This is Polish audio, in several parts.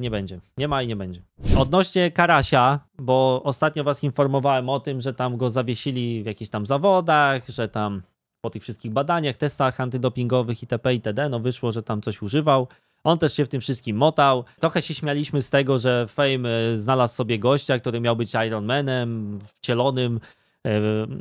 Nie będzie. Nie ma i nie będzie. Odnośnie Karasia, bo ostatnio was informowałem o tym, że tam go zawiesili w jakichś tam zawodach, że tam po tych wszystkich badaniach, testach antydopingowych itp. itd. no wyszło, że tam coś używał. On też się w tym wszystkim motał. Trochę się śmialiśmy z tego, że Fame e, znalazł sobie gościa, który miał być Ironmanem, wcielonym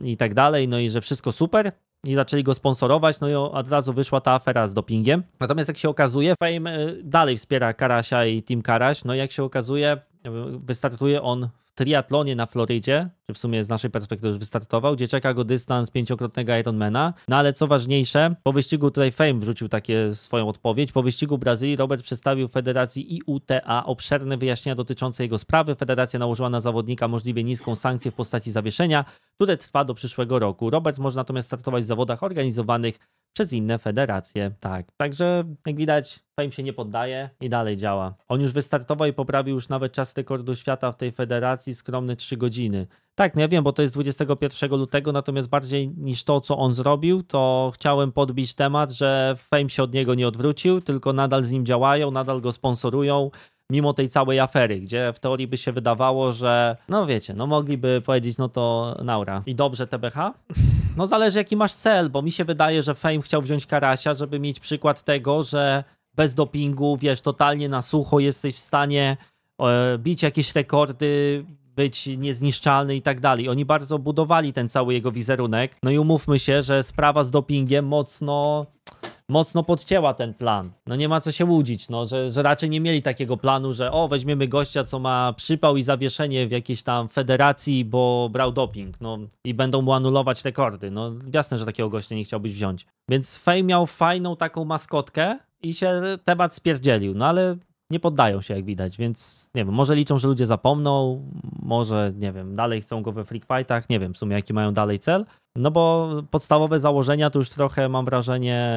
yy, i tak dalej, no i że wszystko super i zaczęli go sponsorować, no i od razu wyszła ta afera z dopingiem. Natomiast jak się okazuje, Fame y, dalej wspiera Karasia i Team Karaś, no i jak się okazuje, y, wystartuje on triatlonie na Florydzie, czy w sumie z naszej perspektywy już wystartował, gdzie czeka go dystans pięciokrotnego Ironmana. No ale co ważniejsze, po wyścigu tutaj Fame wrzucił takie swoją odpowiedź. Po wyścigu Brazylii Robert przedstawił Federacji IUTA obszerne wyjaśnienia dotyczące jego sprawy. Federacja nałożyła na zawodnika możliwie niską sankcję w postaci zawieszenia, które trwa do przyszłego roku. Robert może natomiast startować w zawodach organizowanych przez inne federacje. Tak, także jak widać, Fame się nie poddaje i dalej działa. On już wystartował i poprawił już nawet czas rekordu świata w tej federacji, skromne 3 godziny. Tak, nie wiem, bo to jest 21 lutego, natomiast bardziej niż to, co on zrobił, to chciałem podbić temat, że Fame się od niego nie odwrócił, tylko nadal z nim działają, nadal go sponsorują mimo tej całej afery, gdzie w teorii by się wydawało, że no wiecie, no mogliby powiedzieć, no to naura. I dobrze TBH? No zależy jaki masz cel, bo mi się wydaje, że Fame chciał wziąć Karasia, żeby mieć przykład tego, że bez dopingu, wiesz, totalnie na sucho jesteś w stanie e, bić jakieś rekordy, być niezniszczalny i tak dalej. Oni bardzo budowali ten cały jego wizerunek. No i umówmy się, że sprawa z dopingiem mocno mocno podcięła ten plan. No nie ma co się łudzić, no, że, że raczej nie mieli takiego planu, że o, weźmiemy gościa, co ma przypał i zawieszenie w jakiejś tam federacji, bo brał doping, no i będą mu anulować rekordy. No jasne, że takiego gościa nie chciałbyś wziąć. Więc Fej miał fajną taką maskotkę i się temat spierdzielił, no ale nie poddają się, jak widać, więc nie wiem, może liczą, że ludzie zapomną, może, nie wiem, dalej chcą go we free fightach, nie wiem w sumie, jaki mają dalej cel, no bo podstawowe założenia to już trochę, mam wrażenie,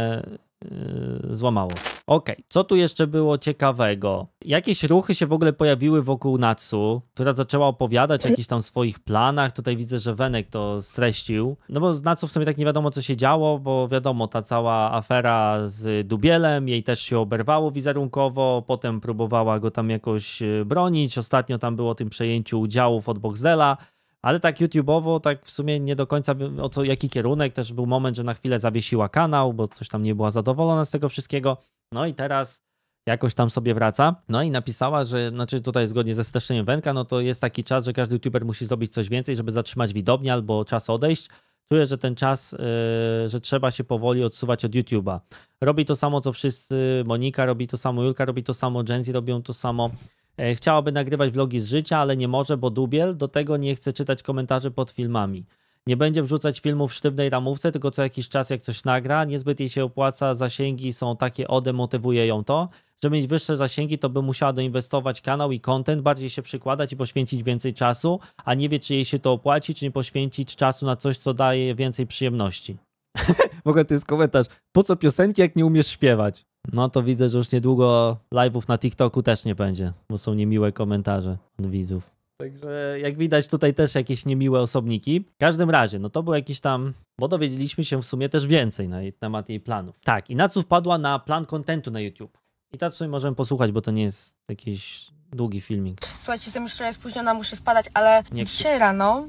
Y, złamało. Ok, co tu jeszcze było ciekawego? Jakieś ruchy się w ogóle pojawiły wokół Natsu, która zaczęła opowiadać o jakichś tam swoich planach. Tutaj widzę, że Wenek to streścił. No bo z Natsu w sumie tak nie wiadomo, co się działo, bo wiadomo, ta cała afera z Dubielem, jej też się oberwało wizerunkowo, potem próbowała go tam jakoś y, bronić. Ostatnio tam było o tym przejęciu udziałów od Boxdela ale tak YouTube'owo, tak w sumie nie do końca o co, jaki kierunek. Też był moment, że na chwilę zawiesiła kanał, bo coś tam nie była zadowolona z tego wszystkiego. No i teraz jakoś tam sobie wraca. No i napisała, że, znaczy tutaj zgodnie ze streszczeniem Wenka, no to jest taki czas, że każdy YouTuber musi zrobić coś więcej, żeby zatrzymać widownię albo czas odejść. Czuję, że ten czas, yy, że trzeba się powoli odsuwać od YouTube'a. Robi to samo, co wszyscy. Monika robi to samo, Julka robi to samo, Genzy robią to samo. E, chciałaby nagrywać vlogi z życia, ale nie może, bo dubiel do tego nie chce czytać komentarzy pod filmami. Nie będzie wrzucać filmów w sztywnej ramówce, tylko co jakiś czas jak coś nagra. Niezbyt jej się opłaca, zasięgi są takie ode, motywuje ją to. Żeby mieć wyższe zasięgi, to by musiała doinwestować kanał i content, bardziej się przykładać i poświęcić więcej czasu, a nie wie, czy jej się to opłaci, czy nie poświęcić czasu na coś, co daje więcej przyjemności. w ogóle to jest komentarz. Po co piosenki, jak nie umiesz śpiewać? No to widzę, że już niedługo live'ów na TikToku też nie będzie, bo są niemiłe komentarze od widzów. Także jak widać tutaj też jakieś niemiłe osobniki. W każdym razie, no to był jakiś tam, bo dowiedzieliśmy się w sumie też więcej na jej, temat jej planów. Tak, i co wpadła na plan kontentu na YouTube. I teraz sobie możemy posłuchać, bo to nie jest jakiś długi filmik. Słuchajcie, jestem już trochę spóźniona, muszę spadać, ale Nie dzisiaj rano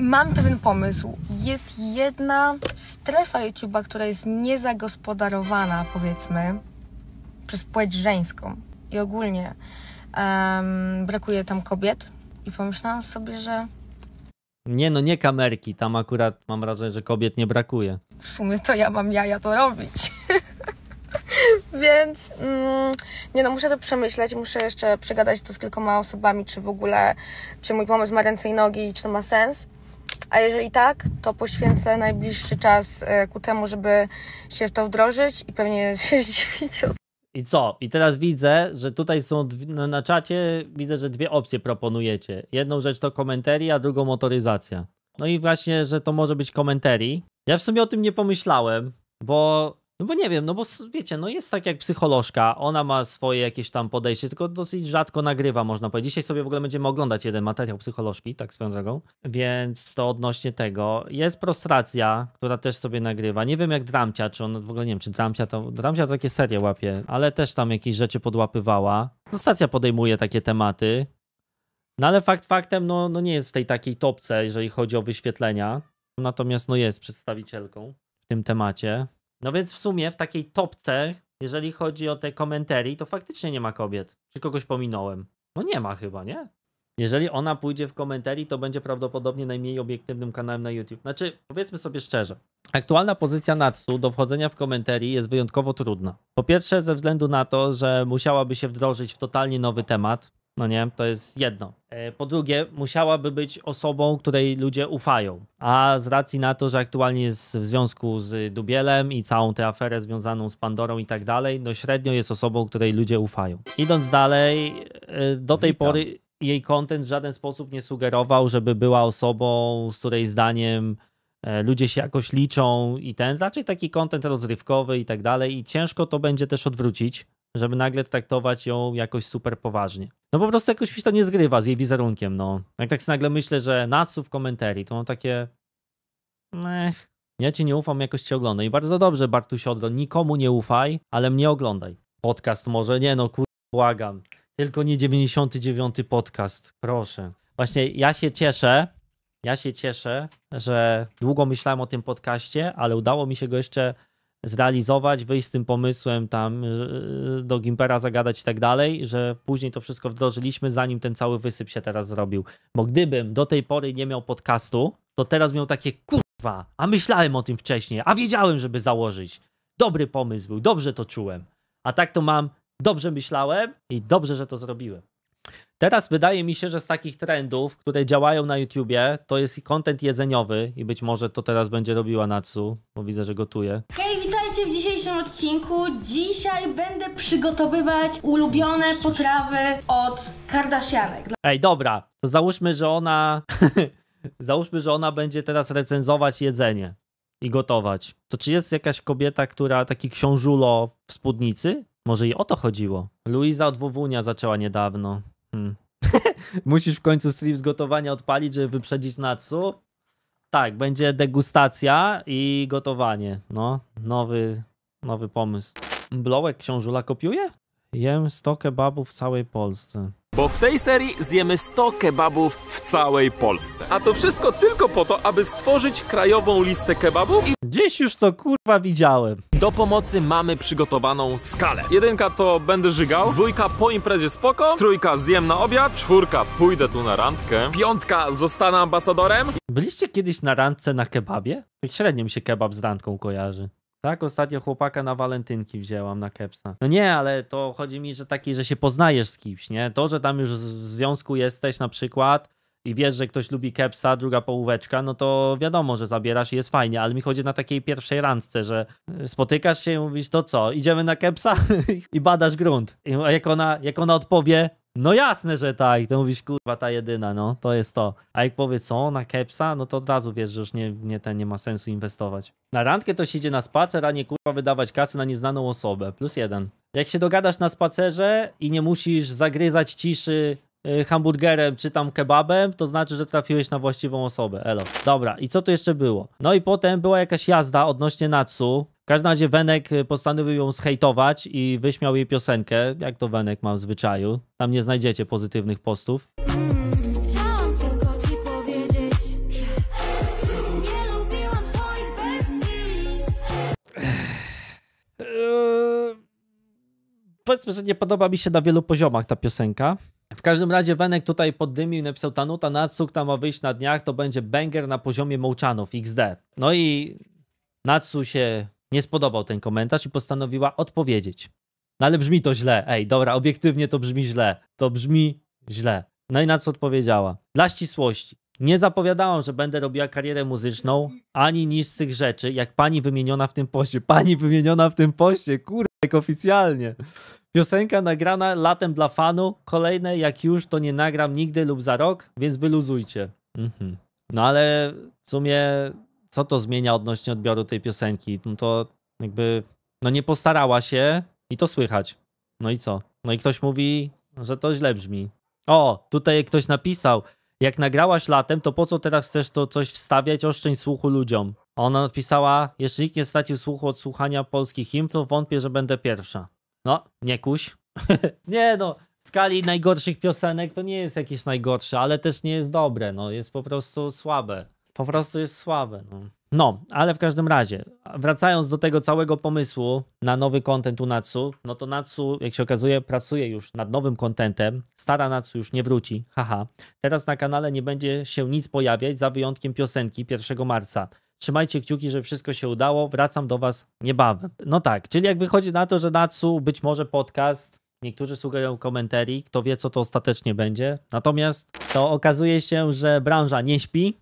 Mam pewien pomysł. Jest jedna strefa YouTube'a, która jest niezagospodarowana, powiedzmy, przez płeć żeńską i ogólnie um, brakuje tam kobiet. I pomyślałam sobie, że. Nie, no nie kamerki, tam akurat mam wrażenie, że kobiet nie brakuje. W sumie to ja mam jaja to robić. Więc mm, nie no, muszę to przemyśleć, muszę jeszcze przegadać to z kilkoma osobami, czy w ogóle, czy mój pomysł ma ręce i nogi i czy to ma sens a jeżeli tak, to poświęcę najbliższy czas e, ku temu, żeby się w to wdrożyć i pewnie się zdziwić. I co? I teraz widzę, że tutaj są na czacie, widzę, że dwie opcje proponujecie. Jedną rzecz to komentarii, a drugą motoryzacja. No i właśnie, że to może być komentarii. Ja w sumie o tym nie pomyślałem, bo no bo nie wiem, no bo wiecie, no jest tak jak psycholożka, ona ma swoje jakieś tam podejście, tylko dosyć rzadko nagrywa, można powiedzieć. Dzisiaj sobie w ogóle będziemy oglądać jeden materiał psycholożki, tak swoją drogą, więc to odnośnie tego. Jest prostracja, która też sobie nagrywa. Nie wiem jak Dramcia, czy on w ogóle nie wiem, czy Dramcia to, Dramcia to takie serie łapie, ale też tam jakieś rzeczy podłapywała. Prostracja podejmuje takie tematy. No ale fakt faktem, no, no nie jest w tej takiej topce, jeżeli chodzi o wyświetlenia. Natomiast no jest przedstawicielką w tym temacie. No więc w sumie w takiej topce, jeżeli chodzi o te komentarii, to faktycznie nie ma kobiet. Czy kogoś pominąłem? No nie ma chyba, nie? Jeżeli ona pójdzie w komentarii, to będzie prawdopodobnie najmniej obiektywnym kanałem na YouTube. Znaczy, powiedzmy sobie szczerze, aktualna pozycja Natsu do wchodzenia w komentarii jest wyjątkowo trudna. Po pierwsze, ze względu na to, że musiałaby się wdrożyć w totalnie nowy temat, no nie, to jest jedno. E, po drugie, musiałaby być osobą, której ludzie ufają. A z racji na to, że aktualnie jest w związku z Dubielem i całą tę aferę związaną z Pandorą i tak dalej, no średnio jest osobą, której ludzie ufają. Idąc dalej, e, do tej Witam. pory jej kontent w żaden sposób nie sugerował, żeby była osobą, z której zdaniem e, ludzie się jakoś liczą i ten, raczej taki kontent rozrywkowy i tak dalej i ciężko to będzie też odwrócić, żeby nagle traktować ją jakoś super poważnie. No po prostu jakoś mi to nie zgrywa z jej wizerunkiem, no. Jak tak nagle myślę, że Natsu w komentarii, to mam takie... Ech, ja ci nie ufam, jakoś cię oglądam. I bardzo dobrze, Bartu Siodro, nikomu nie ufaj, ale mnie oglądaj. Podcast może, nie no, kur... błagam. Tylko nie 99 podcast, proszę. Właśnie ja się cieszę, ja się cieszę, że długo myślałem o tym podcaście, ale udało mi się go jeszcze zrealizować, wyjść z tym pomysłem tam e, do Gimpera zagadać i tak dalej, że później to wszystko wdrożyliśmy, zanim ten cały wysyp się teraz zrobił. Bo gdybym do tej pory nie miał podcastu, to teraz miał takie kurwa, a myślałem o tym wcześniej, a wiedziałem, żeby założyć. Dobry pomysł był, dobrze to czułem. A tak to mam, dobrze myślałem i dobrze, że to zrobiłem. Teraz wydaje mi się, że z takich trendów, które działają na YouTubie, to jest i kontent jedzeniowy i być może to teraz będzie robiła Natsu, bo widzę, że gotuje witajcie w dzisiejszym odcinku. Dzisiaj będę przygotowywać ulubione potrawy od Kardashianek. Ej, dobra, to załóżmy, że ona... załóżmy, że ona będzie teraz recenzować jedzenie i gotować. To czy jest jakaś kobieta, która taki książulo w spódnicy? Może i o to chodziło. Luisa od Wowunia zaczęła niedawno. Hmm. Musisz w końcu stream z gotowania odpalić, żeby wyprzedzić Natsu? Tak, będzie degustacja i gotowanie. No, nowy, nowy pomysł. Blołek książula kopiuje? Jem 100 kebabów w całej Polsce. Bo w tej serii zjemy 100 kebabów w całej Polsce. A to wszystko tylko po to, aby stworzyć krajową listę kebabów i... Gdzieś już to kurwa widziałem. Do pomocy mamy przygotowaną skalę. Jedynka to będę żygał, dwójka po imprezie spoko, trójka zjem na obiad, czwórka pójdę tu na randkę, piątka zostanę ambasadorem Byliście kiedyś na randce na kebabie? Tak średnio mi się kebab z randką kojarzy. Tak, ostatnio chłopaka na walentynki wzięłam na kepsa. No nie, ale to chodzi mi, że taki, że się poznajesz z kimś, nie? To, że tam już w związku jesteś na przykład, i wiesz, że ktoś lubi kepsa, druga połóweczka, no to wiadomo, że zabierasz i jest fajnie, ale mi chodzi na takiej pierwszej randce, że y, spotykasz się i mówisz, to co, idziemy na kepsa i badasz grunt. I jak ona, jak ona odpowie, no jasne, że tak, to mówisz, kurwa, ta jedyna, no, to jest to. A jak powie, co, na kepsa, no to od razu wiesz, że już nie, nie, ten, nie ma sensu inwestować. Na randkę to się idzie na spacer, a nie, kurwa, wydawać kasy na nieznaną osobę, plus jeden. Jak się dogadasz na spacerze i nie musisz zagryzać ciszy Y, hamburgerem czy tam kebabem, to znaczy, że trafiłeś na właściwą osobę. Elo. Dobra, i co tu jeszcze było? No i potem była jakaś jazda odnośnie Natsu. W każdym razie Wenek y, postanowił ją zhejtować i wyśmiał jej piosenkę. Jak to Wenek ma w zwyczaju? Tam nie znajdziecie pozytywnych postów. Yy, powiedzmy, że nie podoba mi się na wielu poziomach ta piosenka. W każdym razie Wenek tutaj poddymił i napisał Tanuta Natsu, tam ma wyjść na dniach, to będzie banger na poziomie Mołczanów XD. No i Natsu się nie spodobał ten komentarz i postanowiła odpowiedzieć. No ale brzmi to źle. Ej, dobra, obiektywnie to brzmi źle. To brzmi źle. No i Natsu odpowiedziała. Dla ścisłości. Nie zapowiadałam, że będę robiła karierę muzyczną, ani nic z tych rzeczy, jak pani wymieniona w tym poście. Pani wymieniona w tym poście, kurde, oficjalnie. Piosenka nagrana latem dla fanu. Kolejne, jak już, to nie nagram nigdy lub za rok, więc wyluzujcie. Mhm. No ale w sumie, co to zmienia odnośnie odbioru tej piosenki? No to jakby, no nie postarała się i to słychać. No i co? No i ktoś mówi, że to źle brzmi. O, tutaj ktoś napisał, jak nagrałaś latem, to po co teraz chcesz to coś wstawiać, oszczędź słuchu ludziom? Ona napisała, jeszcze nikt nie stracił słuchu od słuchania polskich hymnów, wątpię, że będę pierwsza. No, nie kuś. nie no, w skali najgorszych piosenek to nie jest jakieś najgorsze, ale też nie jest dobre, no jest po prostu słabe. Po prostu jest słabe. No. no, ale w każdym razie, wracając do tego całego pomysłu na nowy kontent u Natsu, no to Natsu, jak się okazuje, pracuje już nad nowym kontentem. Stara Natsu już nie wróci, haha. Teraz na kanale nie będzie się nic pojawiać, za wyjątkiem piosenki 1 marca. Trzymajcie kciuki, że wszystko się udało. Wracam do Was niebawem. No tak, czyli jak wychodzi na to, że Natsu być może podcast, niektórzy słuchają komentarii, kto wie, co to ostatecznie będzie. Natomiast to okazuje się, że branża nie śpi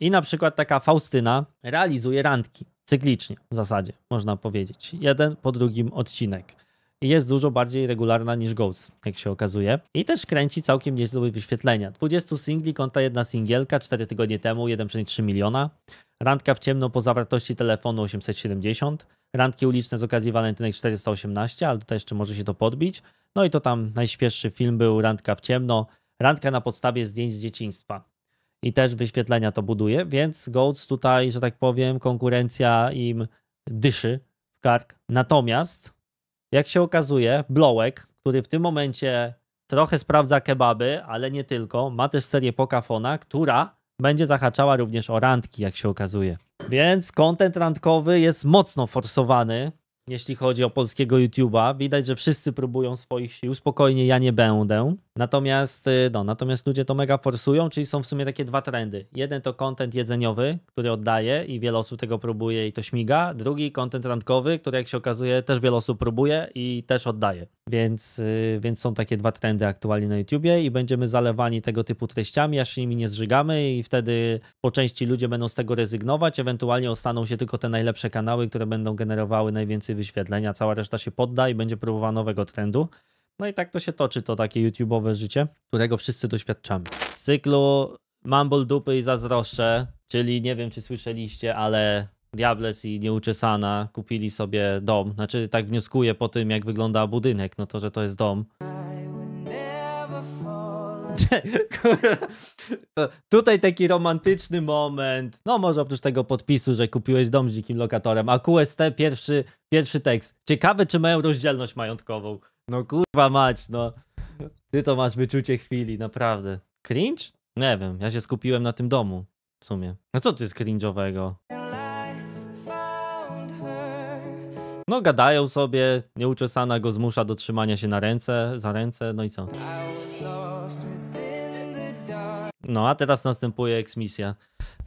i na przykład taka Faustyna realizuje randki cyklicznie w zasadzie, można powiedzieć. Jeden po drugim odcinek jest dużo bardziej regularna niż Ghost, jak się okazuje. I też kręci całkiem niezłe wyświetlenia. 20 singli konta jedna singielka, 4 tygodnie temu 1,3 miliona. Randka w ciemno po zawartości telefonu 870. Randki uliczne z okazji walentynek 418, ale tutaj jeszcze może się to podbić. No i to tam najświeższy film był Randka w ciemno. Randka na podstawie zdjęć z dzieciństwa. I też wyświetlenia to buduje, więc Goats tutaj, że tak powiem, konkurencja im dyszy w kark. Natomiast jak się okazuje, Blowek, który w tym momencie trochę sprawdza kebaby, ale nie tylko, ma też serię Pokafona, która będzie zahaczała również o randki, jak się okazuje. Więc kontent randkowy jest mocno forsowany, jeśli chodzi o polskiego YouTube'a. Widać, że wszyscy próbują swoich sił. Spokojnie, ja nie będę. Natomiast, y, no, natomiast ludzie to mega forsują, czyli są w sumie takie dwa trendy. Jeden to content jedzeniowy, który oddaje i wiele osób tego próbuje i to śmiga. Drugi content randkowy, który jak się okazuje też wiele osób próbuje i też oddaje. Więc, y, więc są takie dwa trendy aktualnie na YouTubie i będziemy zalewani tego typu treściami, aż nimi nie zżygamy i wtedy po części ludzie będą z tego rezygnować, ewentualnie ostaną się tylko te najlepsze kanały, które będą generowały najwięcej wyświetlenia, cała reszta się podda i będzie próbowała nowego trendu. No i tak to się toczy, to takie YouTube'owe życie, którego wszyscy doświadczamy. Z cyklu Mumble Dupy i Zazdroszczę, czyli nie wiem czy słyszeliście, ale Diables i Nieuczesana kupili sobie dom. Znaczy tak wnioskuję po tym jak wygląda budynek, no to że to jest dom. Tutaj taki romantyczny moment. No może oprócz tego podpisu, że kupiłeś dom z dzikim lokatorem, a QST pierwszy, pierwszy tekst. Ciekawe czy mają rozdzielność majątkową. No kurwa mać, no. Ty to masz wyczucie chwili, naprawdę. Cringe? Nie wiem, ja się skupiłem na tym domu. W sumie. No co tu jest cringe'owego? No gadają sobie, nieuczesana go zmusza do trzymania się na ręce, za ręce, no i co? No a teraz następuje eksmisja.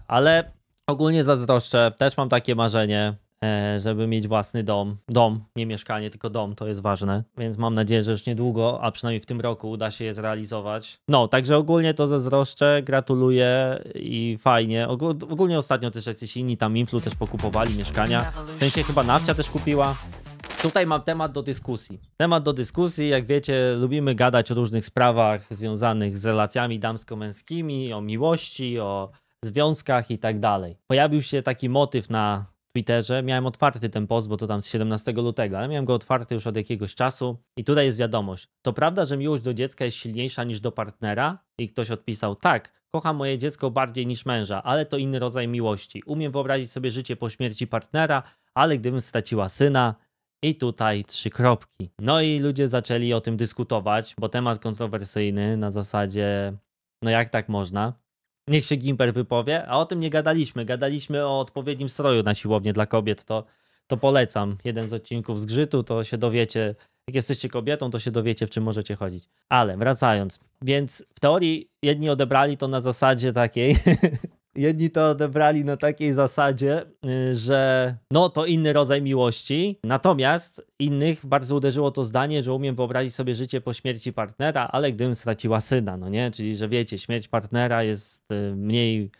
Ale ogólnie zazdroszczę, też mam takie marzenie, E, żeby mieć własny dom. Dom, nie mieszkanie, tylko dom, to jest ważne. Więc mam nadzieję, że już niedługo, a przynajmniej w tym roku uda się je zrealizować. No, także ogólnie to zazdroszczę, gratuluję i fajnie. ogólnie ostatnio też jacyś inni tam influ też pokupowali mieszkania. W sensie chyba Nawcia też kupiła. Tutaj mam temat do dyskusji. Temat do dyskusji, jak wiecie, lubimy gadać o różnych sprawach związanych z relacjami damsko-męskimi, o miłości, o związkach i tak dalej. Pojawił się taki motyw na Twitterze. Miałem otwarty ten post, bo to tam z 17 lutego, ale miałem go otwarty już od jakiegoś czasu. I tutaj jest wiadomość. To prawda, że miłość do dziecka jest silniejsza niż do partnera? I ktoś odpisał, tak, kocham moje dziecko bardziej niż męża, ale to inny rodzaj miłości. Umiem wyobrazić sobie życie po śmierci partnera, ale gdybym straciła syna, i tutaj trzy kropki. No i ludzie zaczęli o tym dyskutować, bo temat kontrowersyjny na zasadzie, no jak tak można? Niech się Gimper wypowie, a o tym nie gadaliśmy. Gadaliśmy o odpowiednim stroju na siłownię dla kobiet, to, to polecam. Jeden z odcinków z Grzytu, to się dowiecie. Jak jesteście kobietą, to się dowiecie, w czym możecie chodzić. Ale wracając, więc w teorii jedni odebrali to na zasadzie takiej, Jedni to odebrali na takiej zasadzie, y, że no to inny rodzaj miłości, natomiast innych bardzo uderzyło to zdanie, że umiem wyobrazić sobie życie po śmierci partnera, ale gdybym straciła syna, no nie? Czyli, że wiecie, śmierć partnera jest y, mniej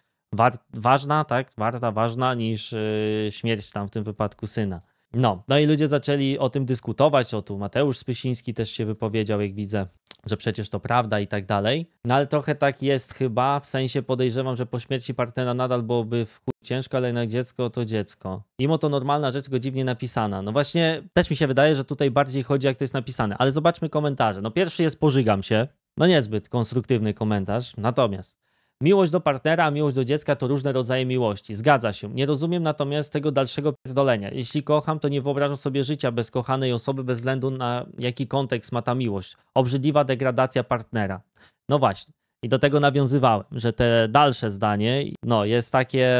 ważna, tak? Warta, ważna niż y, śmierć tam w tym wypadku syna. No, no i ludzie zaczęli o tym dyskutować, o tu Mateusz Spysiński też się wypowiedział, jak widzę, że przecież to prawda i tak dalej. No ale trochę tak jest chyba, w sensie podejrzewam, że po śmierci partnera nadal byłoby w chuj ciężko, ale jednak dziecko to dziecko. Mimo to normalna rzecz go dziwnie napisana. No właśnie, też mi się wydaje, że tutaj bardziej chodzi jak to jest napisane, ale zobaczmy komentarze. No pierwszy jest pożygam się, no niezbyt konstruktywny komentarz, natomiast Miłość do partnera, a miłość do dziecka to różne rodzaje miłości. Zgadza się. Nie rozumiem natomiast tego dalszego pierdolenia. Jeśli kocham, to nie wyobrażam sobie życia bez kochanej osoby bez względu na jaki kontekst ma ta miłość. Obrzydliwa degradacja partnera. No właśnie. I do tego nawiązywałem, że te dalsze zdanie no, jest takie,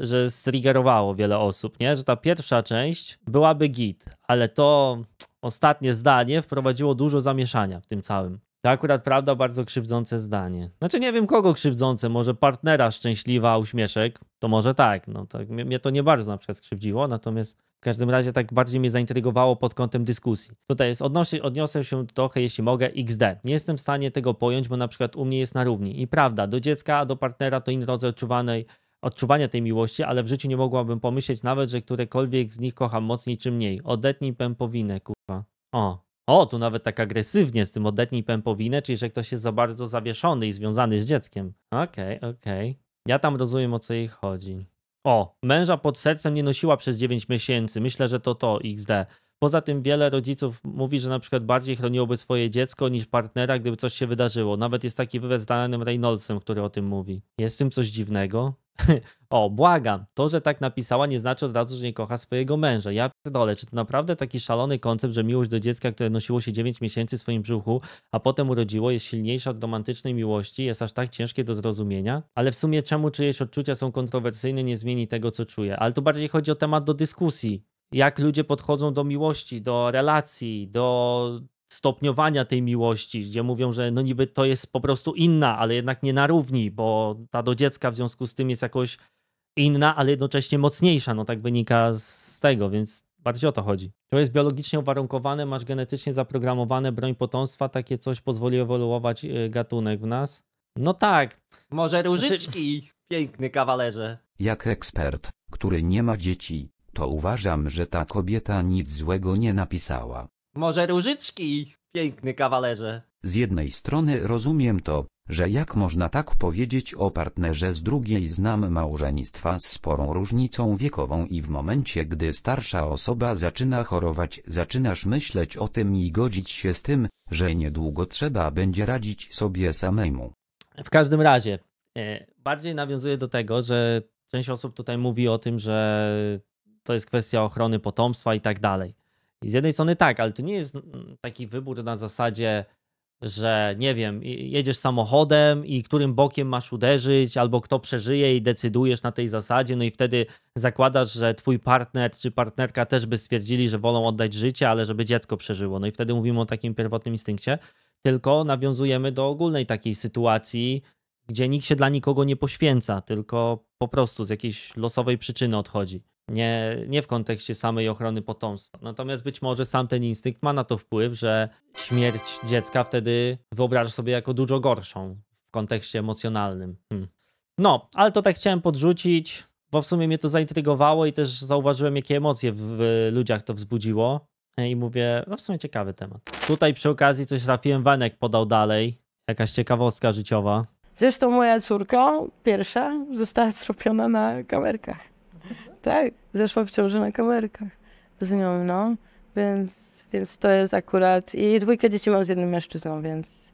że striggerowało wiele osób, nie? że ta pierwsza część byłaby git, ale to ostatnie zdanie wprowadziło dużo zamieszania w tym całym. To akurat prawda, bardzo krzywdzące zdanie. Znaczy nie wiem kogo krzywdzące, może partnera szczęśliwa, uśmieszek, to może tak. No, tak mnie to nie bardzo na przykład skrzywdziło, natomiast w każdym razie tak bardziej mnie zaintrygowało pod kątem dyskusji. Tutaj jest, odniosę się trochę, jeśli mogę, XD. Nie jestem w stanie tego pojąć, bo na przykład u mnie jest na równi. I prawda, do dziecka, do partnera to inny rodzaj odczuwanej odczuwania tej miłości, ale w życiu nie mogłabym pomyśleć nawet, że którekolwiek z nich kocham mocniej czy mniej. Odetnij pępowinę, kurwa. O, o, tu nawet tak agresywnie z tym odetnij pępowinę, czyli że ktoś jest za bardzo zawieszony i związany z dzieckiem. Okej, okay, okej. Okay. Ja tam rozumiem o co jej chodzi. O, męża pod sercem nie nosiła przez 9 miesięcy. Myślę, że to to XD. Poza tym wiele rodziców mówi, że na przykład bardziej chroniłoby swoje dziecko niż partnera, gdyby coś się wydarzyło. Nawet jest taki wywiad z Danem Reynoldsem, który o tym mówi. Jest w tym coś dziwnego? o, błagam, to, że tak napisała, nie znaczy od razu, że nie kocha swojego męża. Ja dole, czy to naprawdę taki szalony koncept, że miłość do dziecka, które nosiło się 9 miesięcy w swoim brzuchu, a potem urodziło, jest silniejsza od romantycznej miłości, jest aż tak ciężkie do zrozumienia? Ale w sumie czemu czyjeś odczucia są kontrowersyjne, nie zmieni tego, co czuję. Ale tu bardziej chodzi o temat do dyskusji jak ludzie podchodzą do miłości, do relacji, do stopniowania tej miłości, gdzie mówią, że no niby to jest po prostu inna, ale jednak nie na równi, bo ta do dziecka w związku z tym jest jakoś inna, ale jednocześnie mocniejsza. No tak wynika z tego, więc bardziej o to chodzi. To jest biologicznie uwarunkowane, masz genetycznie zaprogramowane broń potomstwa, takie coś pozwoli ewoluować y, gatunek w nas. No tak. Może znaczy- różyczki, znaczy... piękny kawalerze. Jak ekspert, który nie ma dzieci, to uważam, że ta kobieta nic złego nie napisała. Może różyczki, piękny kawalerze. Z jednej strony rozumiem to, że jak można tak powiedzieć o partnerze z drugiej znam małżeństwa z sporą różnicą wiekową i w momencie gdy starsza osoba zaczyna chorować zaczynasz myśleć o tym i godzić się z tym, że niedługo trzeba będzie radzić sobie samemu. W każdym razie, e, bardziej nawiązuje do tego, że część osób tutaj mówi o tym, że to jest kwestia ochrony potomstwa i tak dalej. I z jednej strony tak, ale to nie jest mm, mm, taki wybór na zasadzie, że nie wiem, jedziesz samochodem i którym bokiem masz uderzyć, albo kto przeżyje i decydujesz na tej zasadzie, no i wtedy zakładasz, że twój partner czy partnerka też by stwierdzili, że wolą oddać życie, ale żeby dziecko przeżyło. No i wtedy mówimy o takim pierwotnym instynkcie, tylko nawiązujemy do ogólnej takiej sytuacji, gdzie nikt się dla nikogo nie poświęca, tylko po prostu z jakiejś losowej przyczyny odchodzi nie, nie w kontekście samej ochrony potomstwa. Natomiast być może sam ten instynkt ma na to wpływ, że śmierć dziecka wtedy wyobraża sobie jako dużo gorszą w kontekście emocjonalnym. Hmm. No, ale to tak chciałem podrzucić, bo w sumie mnie to zaintrygowało i też zauważyłem, jakie emocje w, w ludziach to wzbudziło. I mówię, no w sumie ciekawy temat. Tutaj przy okazji coś trafiłem, Wenek podał dalej. Jakaś ciekawostka życiowa. Zresztą moja córka pierwsza została stropiona na kamerkach. Tak, zeszła w ciąży na kamerkach z nią, no. Więc, więc to jest akurat... I dwójkę dzieci mam z jednym mężczyzną, więc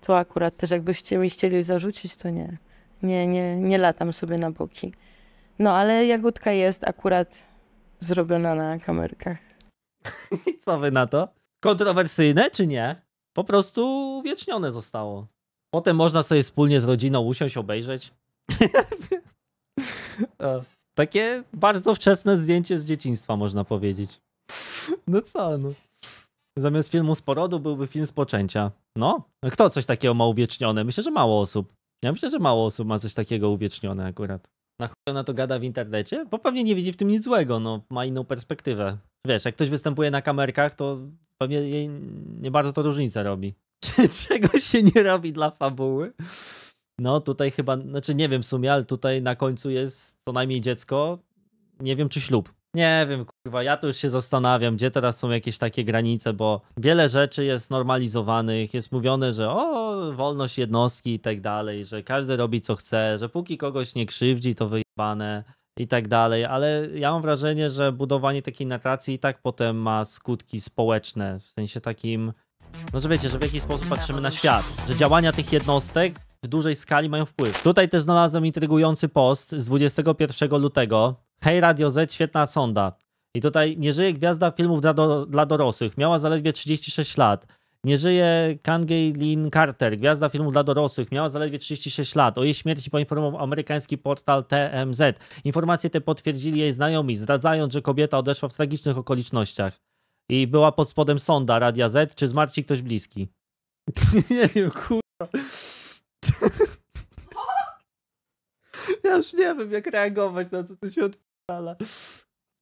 to akurat też jakbyście mi chcieli zarzucić, to nie. Nie, nie, nie latam sobie na boki. No, ale jagódka jest akurat zrobiona na kamerkach. I co wy na to? Kontrowersyjne czy nie? Po prostu wiecznione zostało. Potem można sobie wspólnie z rodziną usiąść, obejrzeć. Takie bardzo wczesne zdjęcie z dzieciństwa, można powiedzieć. No co, no. Zamiast filmu z porodu byłby film z poczęcia. No, kto coś takiego ma uwiecznione? Myślę, że mało osób. Ja myślę, że mało osób ma coś takiego uwiecznione akurat. Na chuj ona to gada w internecie? Bo pewnie nie widzi w tym nic złego, no. Ma inną perspektywę. Wiesz, jak ktoś występuje na kamerkach, to pewnie jej nie bardzo to różnica robi. Czego się nie robi dla fabuły? No tutaj chyba, znaczy nie wiem w sumie, ale tutaj na końcu jest co najmniej dziecko. Nie wiem czy ślub. Nie wiem, kurwa, ja tu już się zastanawiam, gdzie teraz są jakieś takie granice, bo wiele rzeczy jest normalizowanych, jest mówione, że o, wolność jednostki i tak dalej, że każdy robi co chce, że póki kogoś nie krzywdzi, to wyjebane i tak dalej, ale ja mam wrażenie, że budowanie takiej narracji i tak potem ma skutki społeczne, w sensie takim, no że wiecie, że w jaki sposób patrzymy na świat, że działania tych jednostek w dużej skali mają wpływ. Tutaj też znalazłem intrygujący post z 21 lutego. Hej Radio Z, świetna sonda. I tutaj nie żyje gwiazda filmów dla, do, dla dorosłych. Miała zaledwie 36 lat. Nie żyje Kangay Lynn Carter, gwiazda filmu dla dorosłych. Miała zaledwie 36 lat. O jej śmierci poinformował amerykański portal TMZ. Informacje te potwierdzili jej znajomi, zdradzając, że kobieta odeszła w tragicznych okolicznościach. I była pod spodem sonda Radia Z, czy zmarci ktoś bliski? nie wiem, kurwa. ja już nie wiem, jak reagować na co to się odpala.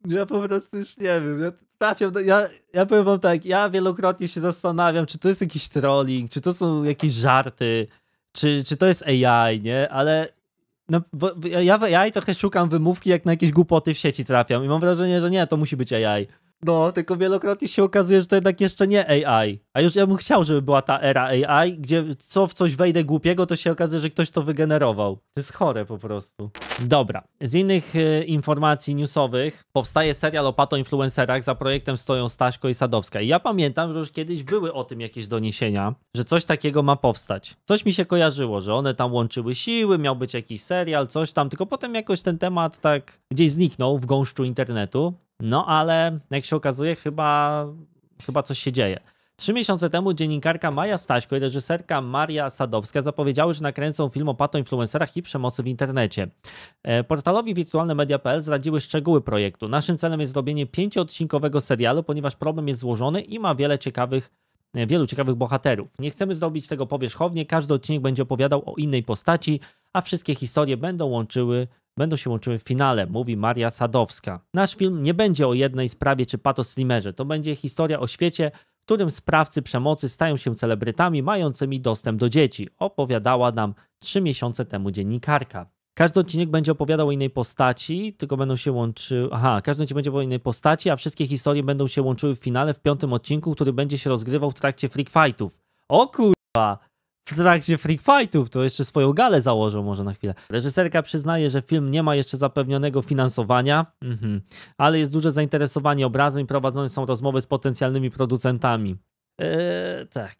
Ja po prostu już nie wiem. Ja trafiam do, ja, ja powiem wam tak, ja wielokrotnie się zastanawiam, czy to jest jakiś trolling, czy to są jakieś żarty, czy, czy to jest AI, nie? Ale no, bo ja, ja, AI trochę szukam wymówki, jak na jakieś głupoty w sieci trafiam i mam wrażenie, że nie, to musi być AI. No, tylko wielokrotnie się okazuje, że to jednak jeszcze nie AI. A już ja bym chciał, żeby była ta era AI, gdzie co w coś wejdę głupiego, to się okazuje, że ktoś to wygenerował. To jest chore po prostu. Dobra. Z innych y, informacji newsowych powstaje serial o pato-influencerach. Za projektem stoją Staśko i Sadowska. I ja pamiętam, że już kiedyś były o tym jakieś doniesienia, że coś takiego ma powstać. Coś mi się kojarzyło, że one tam łączyły siły, miał być jakiś serial, coś tam, tylko potem jakoś ten temat tak gdzieś zniknął w gąszczu internetu. No ale jak się okazuje, chyba, chyba coś się dzieje. Trzy miesiące temu dziennikarka Maja Staśko i reżyserka Maria Sadowska zapowiedziały, że nakręcą film o patoinfluencerach i przemocy w internecie. E, portalowi wirtualnemedia.pl zradziły szczegóły projektu. Naszym celem jest zrobienie pięcioodcinkowego serialu, ponieważ problem jest złożony i ma wiele ciekawych e, wielu ciekawych bohaterów. Nie chcemy zrobić tego powierzchownie, każdy odcinek będzie opowiadał o innej postaci, a wszystkie historie będą łączyły będą się łączyły w finale, mówi Maria Sadowska. Nasz film nie będzie o jednej sprawie czy patoslimerze, to będzie historia o świecie, w którym sprawcy przemocy stają się celebrytami mającymi dostęp do dzieci, opowiadała nam trzy miesiące temu dziennikarka. Każdy odcinek będzie opowiadał o innej postaci, tylko będą się łączyły. Aha, każdy odcinek będzie o innej postaci, a wszystkie historie będą się łączyły w finale w piątym odcinku, który będzie się rozgrywał w trakcie freak fightów. O kurwa! w trakcie freak fightów, to jeszcze swoją galę założą może na chwilę. Reżyserka przyznaje, że film nie ma jeszcze zapewnionego finansowania, mhm. ale jest duże zainteresowanie obrazem i prowadzone są rozmowy z potencjalnymi producentami. Eee, tak.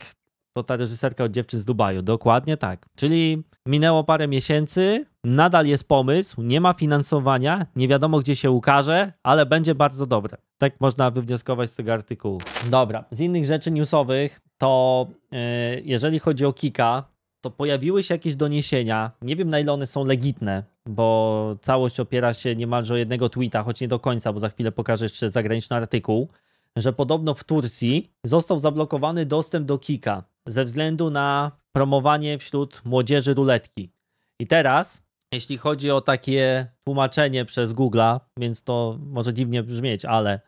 To ta reżyserka od dziewczyn z Dubaju, dokładnie tak. Czyli minęło parę miesięcy, nadal jest pomysł, nie ma finansowania, nie wiadomo gdzie się ukaże, ale będzie bardzo dobre. Tak można wywnioskować z tego artykułu. Dobra, z innych rzeczy newsowych, to yy, jeżeli chodzi o Kika, to pojawiły się jakieś doniesienia. Nie wiem, na ile one są legitne, bo całość opiera się niemalże o jednego tweeta, choć nie do końca, bo za chwilę pokażę jeszcze zagraniczny artykuł, że podobno w Turcji został zablokowany dostęp do Kika ze względu na promowanie wśród młodzieży ruletki. I teraz, jeśli chodzi o takie tłumaczenie przez Google'a, więc to może dziwnie brzmieć, ale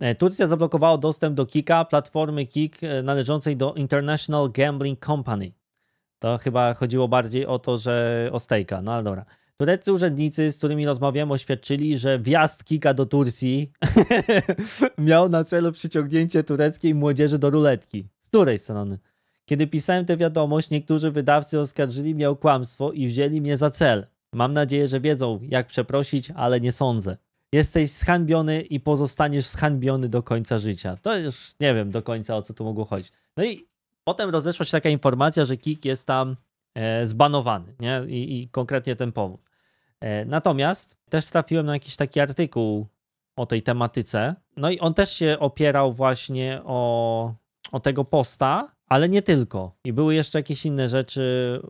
e, Turcja zablokowała dostęp do Kika, platformy Kik e, należącej do International Gambling Company. To chyba chodziło bardziej o to, że o stejka, no ale dobra. Tureccy urzędnicy, z którymi rozmawiałem, oświadczyli, że wjazd Kika do Turcji miał na celu przyciągnięcie tureckiej młodzieży do ruletki. Z której strony? Kiedy pisałem tę wiadomość, niektórzy wydawcy oskarżyli mnie o kłamstwo i wzięli mnie za cel. Mam nadzieję, że wiedzą, jak przeprosić, ale nie sądzę. Jesteś zhańbiony i pozostaniesz zhańbiony do końca życia. To już nie wiem do końca, o co tu mogło chodzić. No i potem rozeszła się taka informacja, że Kik jest tam e, zbanowany, nie? I, I, konkretnie ten powód. E, natomiast też trafiłem na jakiś taki artykuł o tej tematyce. No i on też się opierał właśnie o, o tego posta, ale nie tylko. I były jeszcze jakieś inne rzeczy,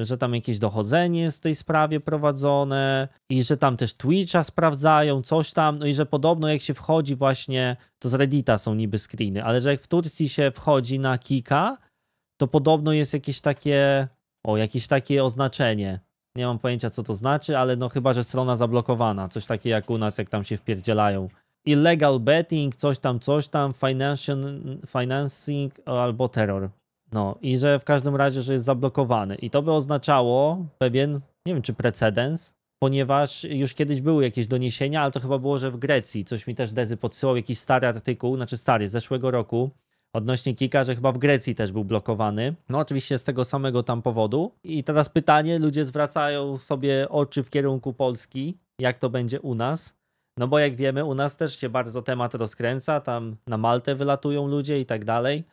y, że tam jakieś dochodzenie jest w tej sprawie prowadzone i że tam też Twitcha sprawdzają, coś tam, no i że podobno jak się wchodzi właśnie, to z Reddita są niby screeny, ale że jak w Turcji się wchodzi na Kika, to podobno jest jakieś takie, o, jakieś takie oznaczenie. Nie mam pojęcia, co to znaczy, ale no chyba, że strona zablokowana, coś takie jak u nas, jak tam się wpierdzielają illegal betting, coś tam, coś tam, financing albo terror. No i że w każdym razie, że jest zablokowany. I to by oznaczało pewien, nie wiem czy precedens, ponieważ już kiedyś były jakieś doniesienia, ale to chyba było, że w Grecji, coś mi też Dezy podsyłał, jakiś stary artykuł, znaczy stary, z zeszłego roku, odnośnie Kika, że chyba w Grecji też był blokowany. No oczywiście z tego samego tam powodu. I teraz pytanie, ludzie zwracają sobie oczy w kierunku Polski, jak to będzie u nas. No bo jak wiemy, u nas też się bardzo temat rozkręca, tam na Maltę wylatują ludzie i tak dalej.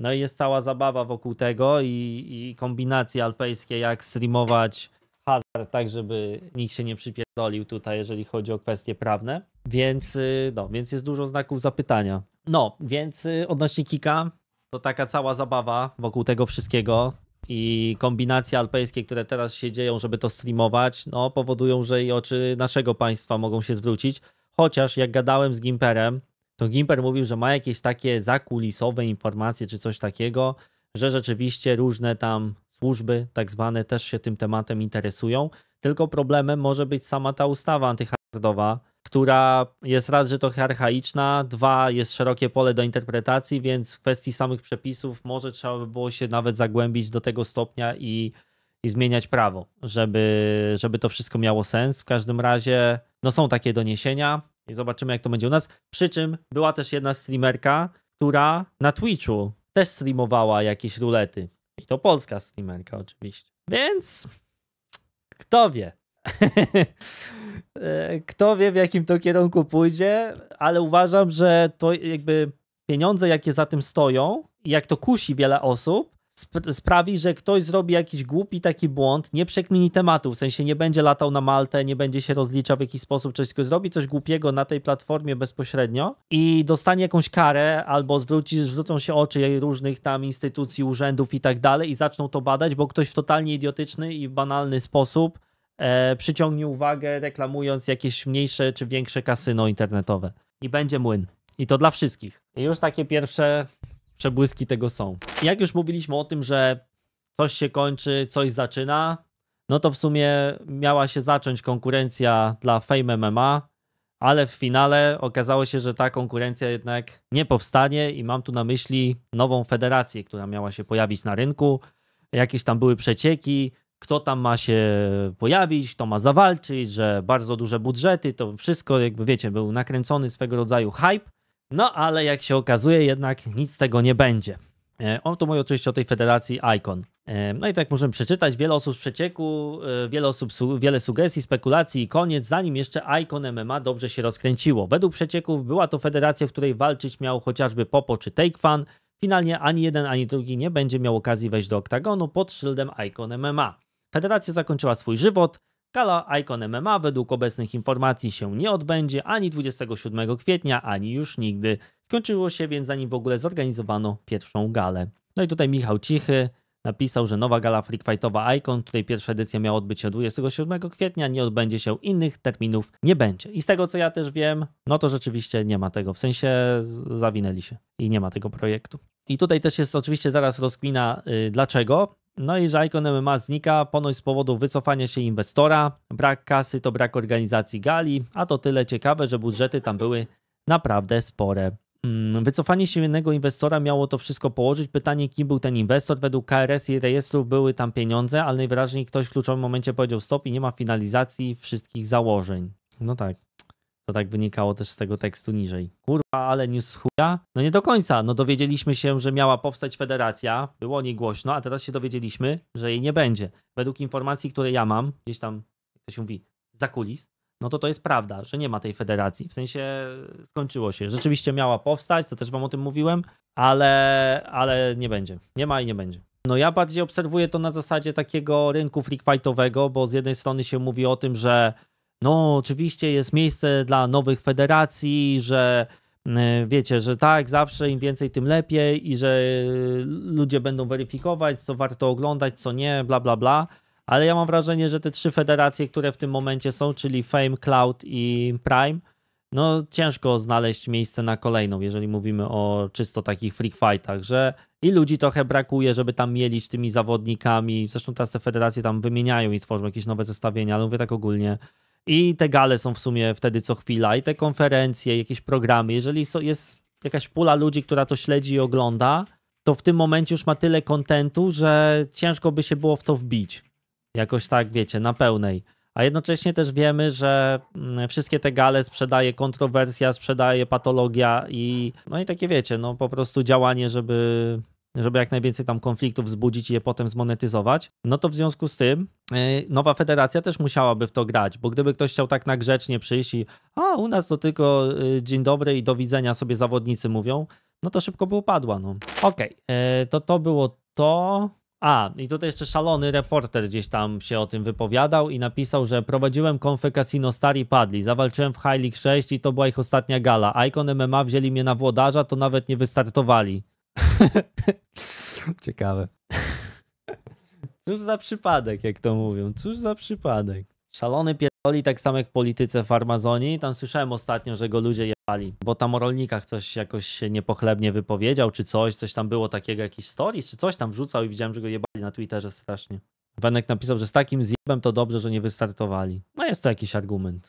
No i jest cała zabawa wokół tego i, i kombinacje alpejskie, jak streamować hazard, tak żeby nikt się nie przypierdolił tutaj, jeżeli chodzi o kwestie prawne. Więc, y, no, więc jest dużo znaków zapytania. No, więc y, odnośnie Kika, to taka cała zabawa wokół tego wszystkiego i kombinacje alpejskie, które teraz się dzieją, żeby to streamować, no, powodują, że i oczy naszego państwa mogą się zwrócić. Chociaż jak gadałem z Gimperem, to Gimper mówił, że ma jakieś takie zakulisowe informacje czy coś takiego, że rzeczywiście różne tam służby, tak zwane, też się tym tematem interesują. Tylko problemem może być sama ta ustawa antyhardowa, która jest raz, że trochę archaiczna, dwa, jest szerokie pole do interpretacji, więc w kwestii samych przepisów może trzeba by było się nawet zagłębić do tego stopnia i, i zmieniać prawo, żeby, żeby to wszystko miało sens. W każdym razie, no są takie doniesienia i zobaczymy, jak to będzie u nas. Przy czym była też jedna streamerka, która na Twitchu też streamowała jakieś rulety. I to polska streamerka oczywiście. Więc kto wie. E, kto wie, w jakim to kierunku pójdzie, ale uważam, że to jakby pieniądze, jakie za tym stoją, jak to kusi wiele osób, sp- sprawi, że ktoś zrobi jakiś głupi taki błąd, nie przekmini tematu, w sensie nie będzie latał na Maltę, nie będzie się rozliczał w jakiś sposób, coś tylko zrobi coś głupiego na tej platformie bezpośrednio i dostanie jakąś karę albo zwróci, zwrócą się oczy różnych tam instytucji, urzędów i tak dalej i zaczną to badać, bo ktoś w totalnie idiotyczny i banalny sposób e, przyciągnie uwagę, reklamując jakieś mniejsze czy większe kasyno internetowe. I będzie młyn. I to dla wszystkich. I już takie pierwsze przebłyski tego są. jak już mówiliśmy o tym, że coś się kończy, coś zaczyna, no to w sumie miała się zacząć konkurencja dla Fame MMA, ale w finale okazało się, że ta konkurencja jednak nie powstanie i mam tu na myśli nową federację, która miała się pojawić na rynku. Jakieś tam były przecieki, kto tam ma się pojawić, kto ma zawalczyć, że bardzo duże budżety, to wszystko jakby wiecie, był nakręcony swego rodzaju hype, no ale jak się okazuje jednak nic z tego nie będzie. E, On tu mówi oczywiście o tej federacji ICON. E, no i tak możemy przeczytać, wiele osób z przecieku, e, wiele, osób, wiele sugestii, spekulacji i koniec, zanim jeszcze ICON MMA dobrze się rozkręciło. Według przecieków była to federacja, w której walczyć miał chociażby Popo czy Takefan. Finalnie ani jeden, ani drugi nie będzie miał okazji wejść do oktagonu pod szyldem ICON MMA. Federacja zakończyła swój żywot. Gala Icon MMA według obecnych informacji się nie odbędzie ani 27 kwietnia, ani już nigdy. Skończyło się więc zanim w ogóle zorganizowano pierwszą galę. No i tutaj Michał Cichy napisał, że nowa gala freakfightowa Icon, tutaj pierwsza edycja miała odbyć się 27 kwietnia, nie odbędzie się, innych terminów nie będzie. I z tego co ja też wiem, no to rzeczywiście nie ma tego, w sensie zawinęli się i nie ma tego projektu. I tutaj też jest oczywiście zaraz rozkwina yy, dlaczego, no i że Icon MMA znika ponoć z powodu wycofania się inwestora, brak kasy to brak organizacji gali, a to tyle ciekawe, że budżety tam były naprawdę spore. Mm, wycofanie się jednego inwestora miało to wszystko położyć. Pytanie, kim był ten inwestor? Według KRS i rejestrów były tam pieniądze, ale najwyraźniej ktoś w kluczowym momencie powiedział stop i nie ma finalizacji wszystkich założeń. No tak. To tak wynikało też z tego tekstu niżej. Kurwa, ale news chuja? No nie do końca. No dowiedzieliśmy się, że miała powstać federacja, było o niej głośno, a teraz się dowiedzieliśmy, że jej nie będzie. Według informacji, które ja mam, gdzieś tam, jak to się mówi, za kulis, no to to jest prawda, że nie ma tej federacji. W sensie skończyło się. Rzeczywiście miała powstać, to też wam o tym mówiłem, ale, ale nie będzie. Nie ma i nie będzie. No ja bardziej obserwuję to na zasadzie takiego rynku freakfightowego, bo z jednej strony się mówi o tym, że no oczywiście jest miejsce dla nowych federacji, że e, wiecie, że tak, zawsze im więcej, tym lepiej i że e, ludzie będą weryfikować, co warto oglądać, co nie, bla, bla, bla. Ale ja mam wrażenie, że te trzy federacje, które w tym momencie są, czyli Fame, Cloud i Prime, no ciężko znaleźć miejsce na kolejną, jeżeli mówimy o czysto takich freak fightach, że i ludzi trochę brakuje, żeby tam mielić tymi zawodnikami. Zresztą teraz te federacje tam wymieniają i tworzą jakieś nowe zestawienia, ale mówię tak ogólnie, i te gale są w sumie wtedy co chwila, i te konferencje, jakieś programy. Jeżeli so, jest jakaś pula ludzi, która to śledzi i ogląda, to w tym momencie już ma tyle kontentu, że ciężko by się było w to wbić. Jakoś tak, wiecie, na pełnej. A jednocześnie też wiemy, że mm, wszystkie te gale sprzedaje kontrowersja, sprzedaje patologia i no i takie wiecie, no po prostu działanie, żeby żeby jak najwięcej tam konfliktów wzbudzić i je potem zmonetyzować, no to w związku z tym e, nowa federacja też musiałaby w to grać, bo gdyby ktoś chciał tak na grzecznie przyjść i a u nas to tylko y, dzień dobry i do widzenia sobie zawodnicy mówią, no to szybko by upadła. No. Okej, okay, e, to to było to. A, i tutaj jeszcze szalony reporter gdzieś tam się o tym wypowiadał i napisał, że prowadziłem konfę Casino Stari Padli, zawalczyłem w High League 6 i to była ich ostatnia gala. Icon MMA wzięli mnie na włodarza, to nawet nie wystartowali. Ciekawe. Cóż za przypadek, jak to mówią. Cóż za przypadek. Szalony pierdoli, tak samo jak w polityce w Amazonii. Tam słyszałem ostatnio, że go ludzie jebali, bo tam o rolnikach coś jakoś się niepochlebnie wypowiedział, czy coś, coś tam było takiego, jakiś stories, czy coś tam wrzucał i widziałem, że go jebali na Twitterze strasznie. Wenek napisał, że z takim zjebem to dobrze, że nie wystartowali. No jest to jakiś argument.